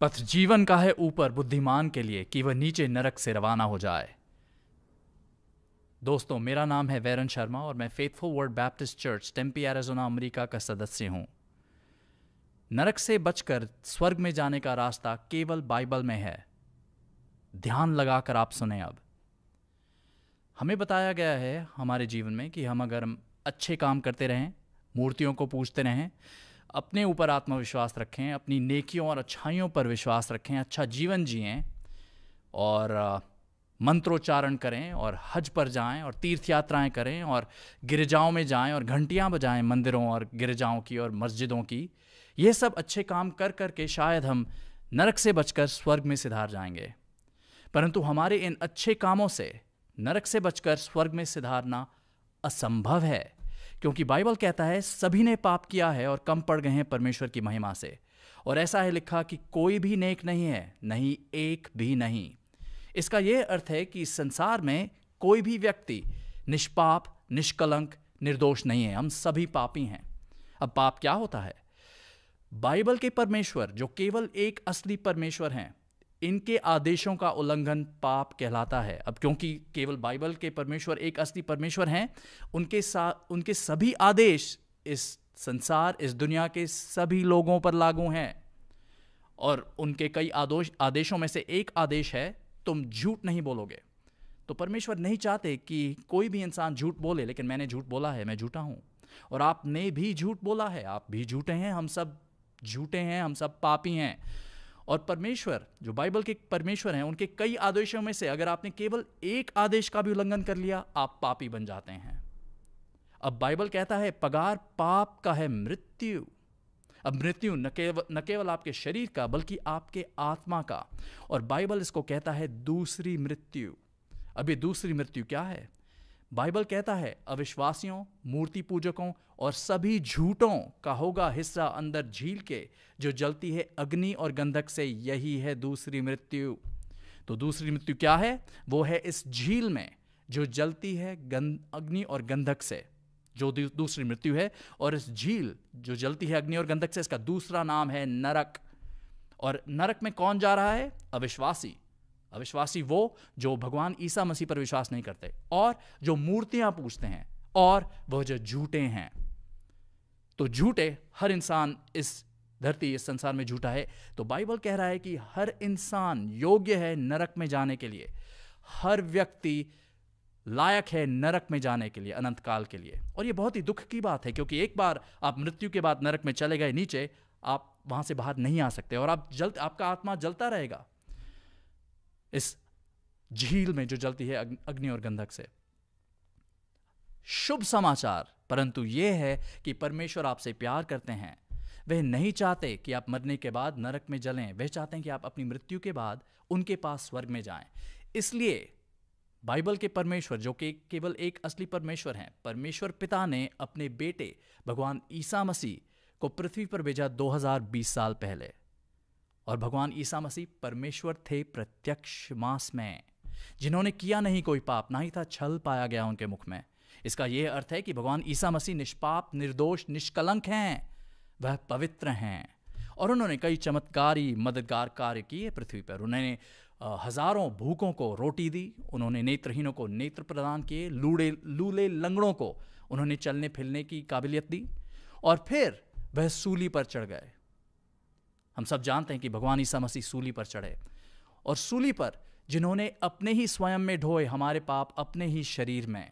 पथ जीवन का है ऊपर बुद्धिमान के लिए कि वह नीचे नरक से रवाना हो जाए दोस्तों मेरा नाम है वैरन शर्मा और मैं Faithful World Baptist Church Tempe Arizona America का सदस्य हूं नरक से बचकर स्वर्ग में जाने का रास्ता केवल बाइबल में है ध्यान लगाकर आप सुने अब हमें बताया गया है हमारे जीवन में कि हम अगर अच्छे काम करते रहें मूर्तियों को पूजते रहें अपने ऊपर आत्मविश्वास रखें अपनी नेकियों और अच्छाइयों पर विश्वास रखें अच्छा जीवन जिएँ और मंत्रोच्चारण करें और हज पर जाएं और तीर्थ यात्राएं करें और गिरजाओं में जाएं और घंटियां बजाएं मंदिरों और गिरजाओं की और मस्जिदों की ये सब अच्छे काम कर कर के शायद हम नरक से बचकर स्वर्ग में सिधार जाएंगे परंतु हमारे इन अच्छे कामों से नरक से बचकर स्वर्ग में सिधारना असंभव है क्योंकि बाइबल कहता है सभी ने पाप किया है और कम पड़ गए हैं परमेश्वर की महिमा से और ऐसा है लिखा कि कोई भी नेक नहीं है नहीं एक भी नहीं इसका यह अर्थ है कि इस संसार में कोई भी व्यक्ति निष्पाप निष्कलंक निर्दोष नहीं है हम सभी पापी हैं अब पाप क्या होता है बाइबल के परमेश्वर जो केवल एक असली परमेश्वर हैं इनके आदेशों का उल्लंघन पाप कहलाता है अब क्योंकि केवल बाइबल के परमेश्वर एक असली परमेश्वर हैं उनके साथ उनके सभी आदेश इस संसार इस दुनिया के सभी लोगों पर लागू हैं और उनके कई आदोश आदेशों में से एक आदेश है तुम झूठ नहीं बोलोगे तो परमेश्वर नहीं चाहते कि कोई भी इंसान झूठ बोले लेकिन मैंने झूठ बोला है मैं झूठा हूँ और आपने भी झूठ बोला है आप भी झूठे हैं हम सब झूठे हैं हम सब पापी हैं और परमेश्वर जो बाइबल के परमेश्वर हैं उनके कई आदेशों में से अगर आपने केवल एक आदेश का भी उल्लंघन कर लिया आप पापी बन जाते हैं अब बाइबल कहता है पगार पाप का है मृत्यु अब मृत्यु न केवल न केवल आपके शरीर का बल्कि आपके आत्मा का और बाइबल इसको कहता है दूसरी मृत्यु अब ये दूसरी मृत्यु क्या है बाइबल कहता है अविश्वासियों मूर्ति पूजकों और सभी झूठों का होगा हिस्सा अंदर झील के जो जलती है अग्नि और गंधक से यही है दूसरी मृत्यु तो दूसरी मृत्यु क्या है वो है इस झील में जो जलती है अग्नि और गंधक से जो दूसरी मृत्यु है और इस झील जो जलती है अग्नि और गंधक से इसका दूसरा नाम है नरक और नरक में कौन जा रहा है अविश्वासी अविश्वासी वो जो भगवान ईसा मसीह पर विश्वास नहीं करते और जो मूर्तियां पूछते हैं और वह जो झूठे हैं तो झूठे हर इंसान इस धरती इस संसार में झूठा है तो बाइबल कह रहा है कि हर इंसान योग्य है नरक में जाने के लिए हर व्यक्ति लायक है नरक में जाने के लिए अनंत काल के लिए और यह बहुत ही दुख की बात है क्योंकि एक बार आप मृत्यु के बाद नरक में चले गए नीचे आप वहां से बाहर नहीं आ सकते और आप जल आपका आत्मा जलता रहेगा इस झील में जो जलती है अग्नि और गंधक से शुभ समाचार परंतु यह है कि परमेश्वर आपसे प्यार करते हैं वह नहीं चाहते कि आप मरने के बाद नरक में जलें वह चाहते हैं कि आप अपनी मृत्यु के बाद उनके पास स्वर्ग में जाएं इसलिए बाइबल के परमेश्वर जो कि केवल एक असली परमेश्वर हैं परमेश्वर पिता ने अपने बेटे भगवान ईसा मसीह को पृथ्वी पर भेजा 2020 साल पहले और भगवान ईसा मसीह परमेश्वर थे प्रत्यक्ष मास में जिन्होंने किया नहीं कोई पाप ना ही था छल पाया गया उनके मुख में इसका यह अर्थ है कि भगवान ईसा मसीह निष्पाप निर्दोष निष्कलंक हैं वह पवित्र हैं और उन्होंने कई चमत्कारी मददगार कार्य किए पृथ्वी पर उन्होंने हजारों भूखों को रोटी दी उन्होंने नेत्रहीनों को नेत्र प्रदान किए लूड़े लूले लंगड़ों को उन्होंने चलने फिरने की काबिलियत दी और फिर वह सूली पर चढ़ गए हम सब जानते हैं कि भगवान ईसा मसीह सूली पर चढ़े और सूली पर जिन्होंने अपने ही स्वयं में ढोए हमारे पाप अपने ही शरीर में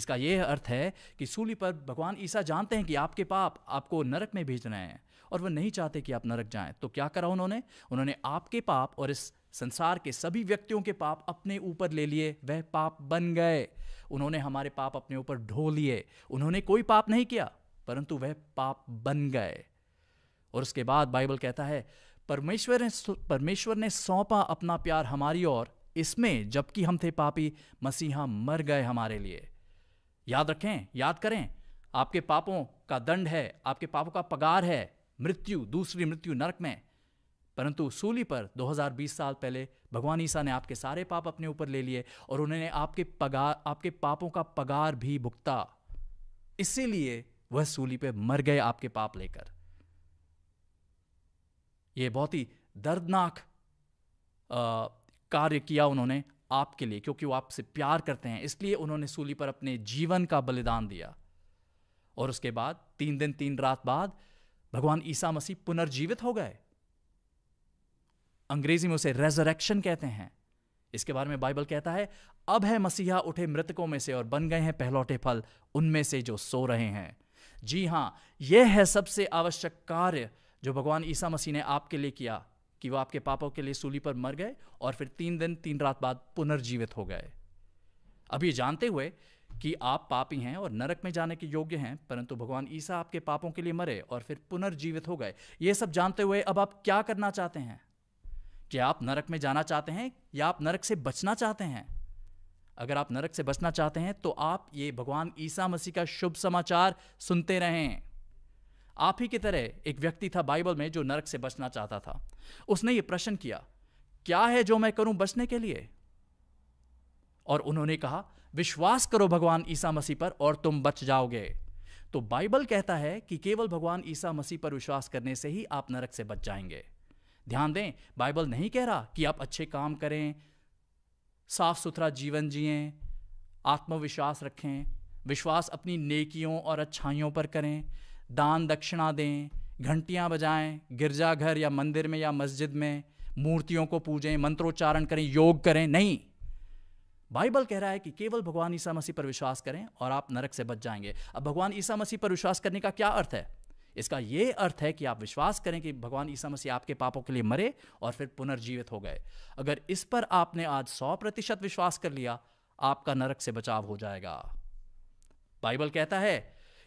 इसका यह अर्थ है कि सूली पर भगवान ईसा जानते हैं कि आपके पाप आपको नरक में भेज रहे हैं और वह नहीं चाहते कि आप नरक जाएं तो क्या करा उन्होंने उन्होंने आपके पाप और इस संसार के सभी व्यक्तियों के पाप अपने ऊपर ले लिए वह पाप बन गए उन्होंने हमारे पाप अपने ऊपर ढो लिए उन्होंने कोई पाप नहीं किया परंतु वह पाप बन गए और उसके बाद बाइबल कहता है परमेश्वर ने परमेश्वर ने सौंपा अपना प्यार हमारी और इसमें जबकि हम थे पापी मसीहा मर गए हमारे लिए याद रखें याद करें आपके पापों का दंड है आपके पापों का पगार है मृत्यु दूसरी मृत्यु नरक में परंतु सूली पर 2020 साल पहले भगवान ईसा ने आपके सारे पाप अपने ऊपर ले लिए और उन्होंने आपके पगार आपके पापों का पगार भी भुगता इसीलिए वह सूली पर मर गए आपके पाप लेकर ये बहुत ही दर्दनाक कार्य किया उन्होंने आपके लिए क्योंकि वो आपसे प्यार करते हैं इसलिए उन्होंने सूली पर अपने जीवन का बलिदान दिया और उसके बाद तीन दिन तीन रात बाद भगवान ईसा मसीह पुनर्जीवित हो गए अंग्रेजी में उसे रेजरेक्शन कहते हैं इसके बारे में बाइबल कहता है अब है मसीहा उठे मृतकों में से और बन गए हैं पहलौटे फल उनमें से जो सो रहे हैं जी हां यह है सबसे आवश्यक कार्य जो भगवान ईसा मसीह ने आपके लिए किया कि वो आपके पापों के लिए सूली पर मर गए और फिर तीन दिन तीन रात बाद पुनर्जीवित हो गए अब ये जानते हुए कि आप पापी हैं और नरक में जाने के योग्य हैं परंतु भगवान ईसा आपके पापों के लिए मरे और फिर पुनर्जीवित हो गए ये सब जानते हुए अब आप क्या करना चाहते हैं क्या आप नरक में जाना चाहते हैं या आप नरक से बचना चाहते हैं अगर आप नरक से बचना चाहते हैं तो आप ये भगवान ईसा मसीह का शुभ समाचार सुनते रहें आप ही की तरह एक व्यक्ति था बाइबल में जो नरक से बचना चाहता था उसने ये प्रश्न किया क्या है जो मैं करूं बचने के लिए और उन्होंने कहा विश्वास करो भगवान ईसा मसीह पर और तुम बच जाओगे तो बाइबल कहता है कि केवल भगवान ईसा मसीह पर विश्वास करने से ही आप नरक से बच जाएंगे ध्यान दें बाइबल नहीं कह रहा कि आप अच्छे काम करें साफ सुथरा जीवन जिए आत्मविश्वास रखें विश्वास अपनी नेकियों और अच्छाइयों पर करें दान दक्षिणा दें घंटियाँ बजाएं गिरजाघर या मंदिर में या मस्जिद में मूर्तियों को पूजें मंत्रोच्चारण करें योग करें नहीं बाइबल कह रहा है कि केवल भगवान ईसा मसीह पर विश्वास करें और आप नरक से बच जाएंगे अब भगवान ईसा मसीह पर विश्वास करने का क्या अर्थ है इसका यह अर्थ है कि आप विश्वास करें कि भगवान ईसा मसीह आपके पापों के लिए मरे और फिर पुनर्जीवित हो गए अगर इस पर आपने आज सौ प्रतिशत विश्वास कर लिया आपका नरक से बचाव हो जाएगा बाइबल कहता है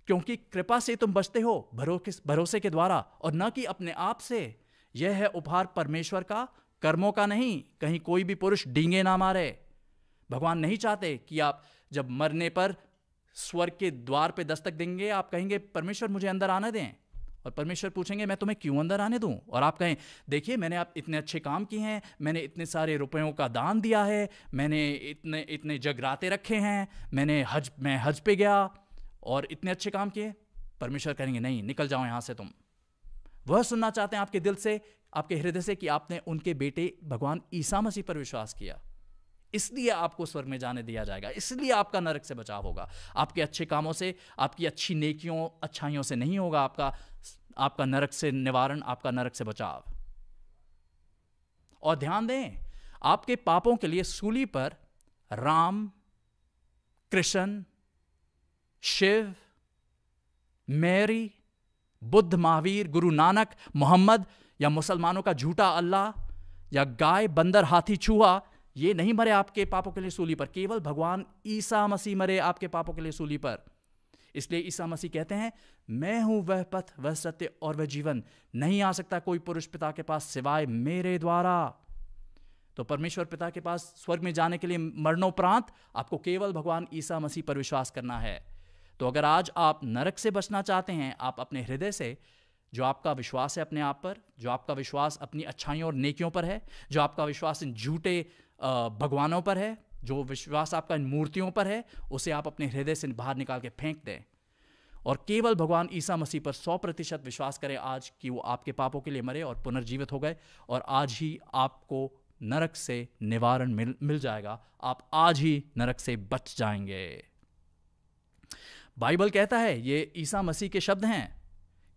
क्योंकि कृपा से तुम बचते हो भरोसे भरोसे के द्वारा और न कि अपने आप से यह है उपहार परमेश्वर का कर्मों का नहीं कहीं कोई भी पुरुष डींगे ना मारे भगवान नहीं चाहते कि आप जब मरने पर स्वर्ग के द्वार पे दस्तक देंगे आप कहेंगे परमेश्वर मुझे अंदर आने दें और परमेश्वर पूछेंगे मैं तुम्हें क्यों अंदर आने दूं और आप कहें देखिए मैंने आप इतने अच्छे काम किए हैं मैंने इतने सारे रुपयों का दान दिया है मैंने इतने इतने जगराते रखे हैं मैंने हज मैं हज पे गया और इतने अच्छे काम किए परमेश्वर कहेंगे नहीं निकल जाओ यहां से तुम वह सुनना चाहते हैं आपके दिल से आपके हृदय से कि आपने उनके बेटे भगवान ईसा मसीह पर विश्वास किया इसलिए आपको स्वर्ग में जाने दिया जाएगा इसलिए आपका नरक से बचाव होगा आपके अच्छे कामों से आपकी अच्छी नेकियों अच्छाइयों से नहीं होगा आपका आपका नरक से निवारण आपका नरक से बचाव और ध्यान दें आपके पापों के लिए सूली पर राम कृष्ण शिव मैरी बुद्ध महावीर गुरु नानक मोहम्मद या मुसलमानों का झूठा अल्लाह या गाय बंदर हाथी चूहा ये नहीं मरे आपके पापों के लिए सूली पर केवल भगवान ईसा मसीह मरे आपके पापों के लिए सूली पर इसलिए ईसा मसीह कहते हैं मैं हूं वह पथ वह सत्य और वह जीवन नहीं आ सकता कोई पुरुष पिता के पास सिवाय मेरे द्वारा तो परमेश्वर पिता के पास स्वर्ग में जाने के लिए मरणोपरांत आपको केवल भगवान ईसा मसीह पर विश्वास करना है तो अगर आज आप नरक से बचना चाहते हैं आप अपने हृदय से जो आपका विश्वास है अपने आप पर जो आपका विश्वास अपनी अच्छाइयों और नेकियों पर है जो आपका विश्वास इन झूठे भगवानों पर है जो विश्वास आपका इन मूर्तियों पर है उसे आप अपने हृदय से बाहर निकाल के फेंक दें और केवल भगवान ईसा मसीह पर सौ प्रतिशत विश्वास करें आज कि वो आपके पापों के लिए मरे और पुनर्जीवित हो गए और आज ही आपको नरक से निवारण मिल मिल जाएगा आप आज ही नरक से बच जाएंगे बाइबल कहता है ये ईसा मसीह के शब्द हैं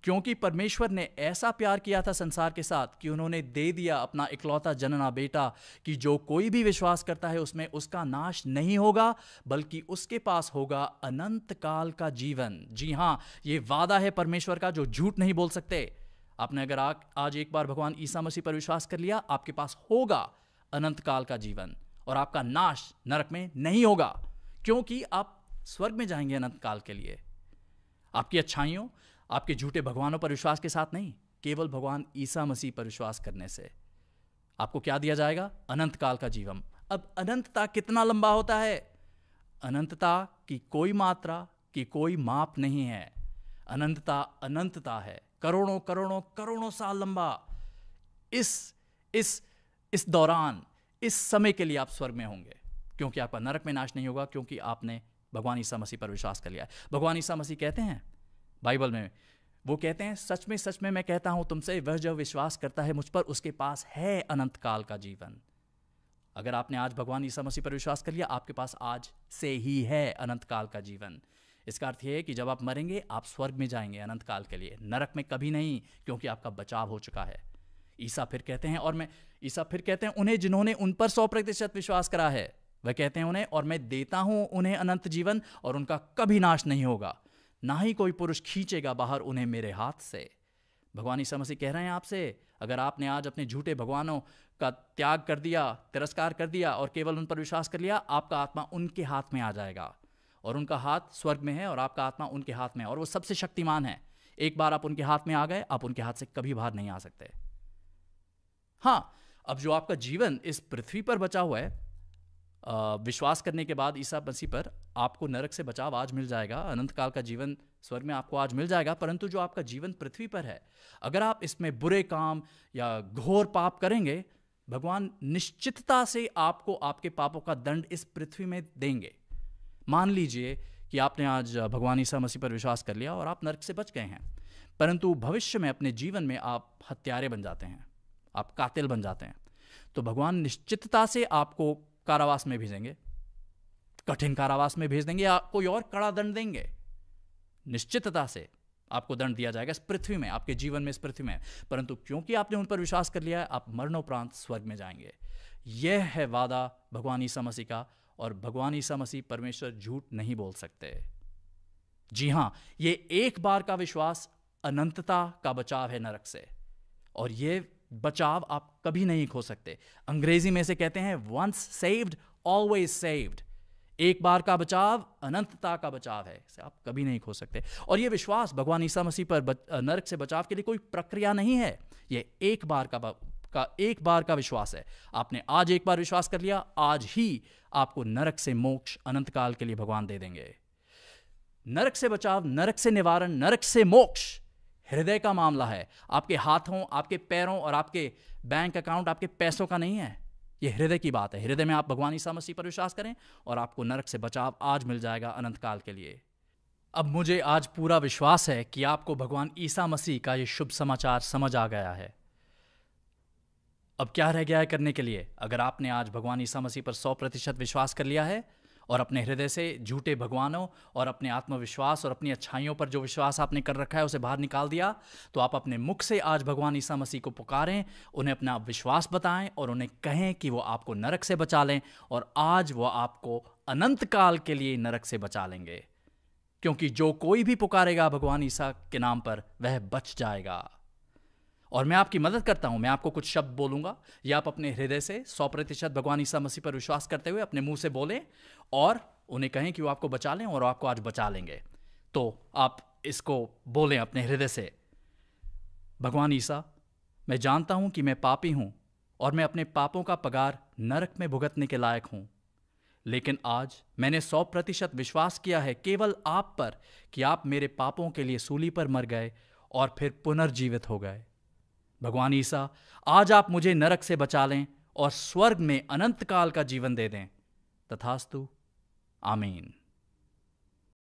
क्योंकि परमेश्वर ने ऐसा प्यार किया था संसार के साथ कि उन्होंने दे दिया अपना इकलौता जनना बेटा कि जो कोई भी विश्वास करता है उसमें उसका नाश नहीं होगा बल्कि उसके पास होगा अनंत काल का जीवन जी हाँ ये वादा है परमेश्वर का जो झूठ नहीं बोल सकते आपने अगर आ, आज एक बार भगवान ईसा मसीह पर विश्वास कर लिया आपके पास होगा अनंत काल का जीवन और आपका नाश नरक में नहीं होगा क्योंकि आप स्वर्ग में जाएंगे अनंत काल के लिए आपकी अच्छाइयों आपके झूठे भगवानों पर विश्वास के साथ नहीं केवल भगवान ईसा मसीह पर विश्वास करने से आपको क्या दिया जाएगा अनंत काल का जीवन अब अनंतता कितना लंबा होता है अनंतता की कोई मात्रा की कोई माप नहीं है अनंतता अनंतता है करोड़ों करोड़ों करोड़ों साल लंबा इस इस इस दौरान इस समय के लिए आप स्वर्ग में होंगे क्योंकि आपका नरक में नाश नहीं होगा क्योंकि आपने भगवान ईसा मसीह पर विश्वास कर लिया है भगवान ईसा मसीह कहते हैं बाइबल में वो कहते हैं सच में सच में मैं कहता हूं तुमसे वह जो विश्वास करता है मुझ पर उसके पास है अनंत काल का जीवन अगर आपने आज भगवान ईसा मसीह पर विश्वास कर लिया आपके पास आज से ही है अनंत काल का जीवन इसका अर्थ यह है कि जब आप मरेंगे आप स्वर्ग में जाएंगे अनंत काल के लिए नरक में कभी नहीं क्योंकि आपका बचाव हो चुका है ईसा फिर कहते हैं और मैं ईसा फिर कहते हैं उन्हें जिन्होंने उन पर सौ प्रतिशत विश्वास करा है वह कहते हैं उन्हें और मैं देता हूं उन्हें अनंत जीवन और उनका कभी नाश नहीं होगा ना ही कोई पुरुष खींचेगा बाहर उन्हें मेरे हाथ से भगवान ईसा मसीह कह रहे हैं आपसे अगर आपने आज अपने झूठे भगवानों का त्याग कर दिया तिरस्कार कर दिया और केवल उन पर विश्वास कर लिया आपका आत्मा उनके हाथ में आ जाएगा और उनका हाथ स्वर्ग में है और आपका आत्मा उनके हाथ में है और वो सबसे शक्तिमान है एक बार आप उनके हाथ में आ गए आप उनके हाथ से कभी बाहर नहीं आ सकते हाँ अब जो आपका जीवन इस पृथ्वी पर बचा हुआ है विश्वास करने के बाद ईसा मसीह पर आपको नरक से बचाव आज मिल जाएगा अनंत काल का जीवन स्वर्ग में आपको आज मिल जाएगा परंतु जो आपका जीवन पृथ्वी पर है अगर आप इसमें बुरे काम या घोर पाप करेंगे भगवान निश्चितता से आपको आपके पापों का दंड इस पृथ्वी में देंगे मान लीजिए कि आपने आज भगवान ईसा मसीह पर विश्वास कर लिया और आप नरक से बच गए हैं परंतु भविष्य में अपने जीवन में आप हत्यारे बन जाते हैं आप कातिल बन जाते हैं तो भगवान निश्चितता से आपको कारावास में भेजेंगे कठिन कारावास में भेज देंगे या कोई और कड़ा दंड देंगे निश्चितता से आपको दंड दिया जाएगा इस पृथ्वी में आपके जीवन में इस पृथ्वी में परंतु क्योंकि आपने उन पर विश्वास कर लिया है आप मरणोपरांत स्वर्ग में जाएंगे यह है वादा भगवान ईसा मसीह का और भगवान ईसा मसीह परमेश्वर झूठ नहीं बोल सकते जी हां यह एक बार का विश्वास अनंतता का बचाव है नरक से और यह बचाव आप कभी नहीं खो सकते अंग्रेजी में से कहते हैं वंस सेव्ड ऑलवेज सेव्ड एक बार का बचाव अनंतता का बचाव है इसे आप कभी नहीं खो सकते और यह विश्वास भगवान ईसा मसीह पर नरक से बचाव के लिए कोई प्रक्रिया नहीं है यह एक बार का का एक बार का विश्वास है आपने आज एक बार विश्वास कर लिया आज ही आपको नरक से मोक्ष अनंत काल के लिए भगवान दे देंगे नरक से बचाव नरक से निवारण नरक से मोक्ष हृदय का मामला है आपके हाथों आपके पैरों और आपके बैंक अकाउंट आपके पैसों का नहीं है ये हृदय की बात है हृदय में आप भगवान ईसा मसीह पर विश्वास करें और आपको नरक से बचाव आज मिल जाएगा अनंत काल के लिए अब मुझे आज पूरा विश्वास है कि आपको भगवान ईसा मसीह का यह शुभ समाचार समझ आ गया है अब क्या रह गया है करने के लिए अगर आपने आज भगवान ईसा मसीह पर सौ प्रतिशत विश्वास कर लिया है और अपने हृदय से झूठे भगवानों और अपने आत्मविश्वास और अपनी अच्छाइयों पर जो विश्वास आपने कर रखा है उसे बाहर निकाल दिया तो आप अपने मुख से आज भगवान ईसा मसीह को पुकारें उन्हें अपना विश्वास बताएं और उन्हें कहें कि वो आपको नरक से बचा लें और आज वो आपको अनंत काल के लिए नरक से बचा लेंगे क्योंकि जो कोई भी पुकारेगा भगवान ईसा के नाम पर वह बच जाएगा और मैं आपकी मदद करता हूं मैं आपको कुछ शब्द बोलूंगा या आप अपने हृदय से सौ प्रतिशत भगवान ईसा मसीह पर विश्वास करते हुए अपने मुंह से बोलें और उन्हें कहें कि वो आपको बचा लें और आपको आज बचा लेंगे तो आप इसको बोलें अपने हृदय से भगवान ईसा मैं जानता हूं कि मैं पापी हूं और मैं अपने पापों का पगार नरक में भुगतने के लायक हूं लेकिन आज मैंने सौ प्रतिशत विश्वास किया है केवल आप पर कि आप मेरे पापों के लिए सूली पर मर गए और फिर पुनर्जीवित हो गए भगवान ईसा आज आप मुझे नरक से बचा लें और स्वर्ग में अनंत काल का जीवन दे दें तथास्तु Amen.